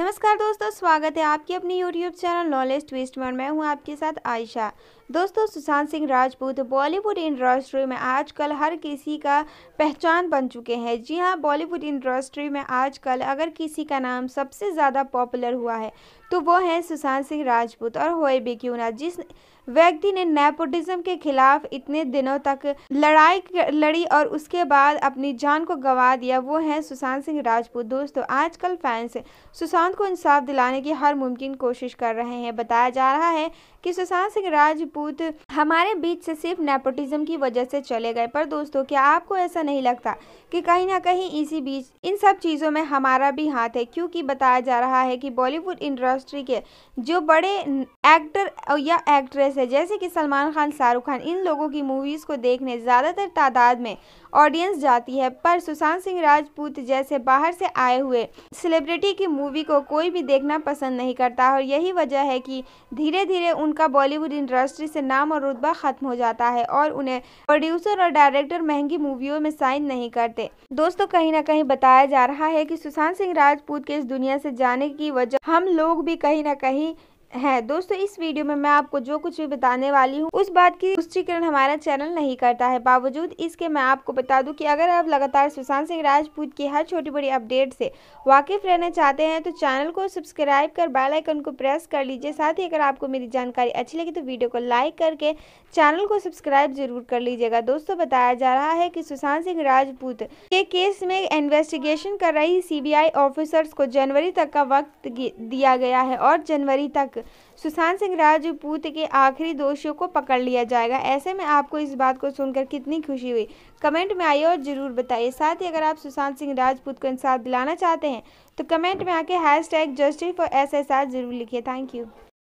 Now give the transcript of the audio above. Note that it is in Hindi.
नमस्कार दोस्तों स्वागत है आपके अपने यूट्यूब चैनल नॉलेज ट्विस्ट में मैं हूं आपके साथ आयशा दोस्तों सुशांत सिंह राजपूत बॉलीवुड इंडस्ट्री में आजकल हर किसी का पहचान बन चुके हैं जी हाँ बॉलीवुड इंडस्ट्री में आजकल अगर किसी का नाम सबसे ज़्यादा पॉपुलर हुआ है तो वो है सुशांत सिंह राजपूत और होए भी क्यों ना जिस व्यक्ति ने नेपोटिज्म के खिलाफ इतने दिनों तक लड़ाई लड़ी और उसके बाद अपनी जान को गंवा दिया वो है सुशांत सिंह राजपूत दोस्तों आजकल फैंस सुशांत को इंसाफ दिलाने की हर मुमकिन कोशिश कर रहे हैं बताया जा रहा है कि सुशांत सिंह राजपूत हमारे बीच से सिर्फ नेपोटिज्म की वजह से चले गए पर दोस्तों क्या आपको ऐसा नहीं लगता कि कहीं ना कहीं इसी बीच इन सब चीज़ों में हमारा भी हाथ है क्योंकि बताया जा रहा है कि बॉलीवुड इंडस्ट्री के जो बड़े एक्टर या एक्ट्रेस है जैसे कि सलमान खान शाहरुख खान इन लोगों की मूवीज़ को देखने ज़्यादातर तादाद में ऑडियंस जाती है पर सुशांत सिंह राजपूत जैसे बाहर से आए हुए सेलिब्रिटी की मूवी को कोई भी देखना पसंद नहीं करता और यही वजह है कि धीरे धीरे उन उनका बॉलीवुड इंडस्ट्री से नाम और रुतबा खत्म हो जाता है और उन्हें प्रोड्यूसर और डायरेक्टर महंगी मूवियों में साइन नहीं करते दोस्तों कहीं ना कहीं बताया जा रहा है कि सुशांत सिंह राजपूत के इस दुनिया से जाने की वजह हम लोग भी कहीं ना कहीं है दोस्तों इस वीडियो में मैं आपको जो कुछ भी बताने वाली हूँ उस बात की पुष्टिकरण हमारा चैनल नहीं करता है बावजूद इसके मैं आपको बता दूँ कि अगर आप लगातार सुशांत सिंह राजपूत की हर छोटी बड़ी अपडेट से वाकिफ रहना चाहते हैं तो चैनल को सब्सक्राइब कर बेल आइकन को प्रेस कर लीजिए साथ ही अगर आपको मेरी जानकारी अच्छी लगी तो वीडियो को लाइक करके चैनल को सब्सक्राइब जरूर कर लीजिएगा दोस्तों बताया जा रहा है की सुशांत सिंह राजपूत के केस में इन्वेस्टिगेशन कर रही सी ऑफिसर्स को जनवरी तक का वक्त दिया गया है और जनवरी तक सुशांत सिंह राजपूत के आखिरी दोषियों को पकड़ लिया जाएगा ऐसे में आपको इस बात को सुनकर कितनी खुशी हुई कमेंट में आइए और ज़रूर बताइए साथ ही अगर आप सुशांत सिंह राजपूत को इंसाफ दिलाना चाहते हैं तो कमेंट में आके hashtag justice for S जरूर लिखिए थैंक यू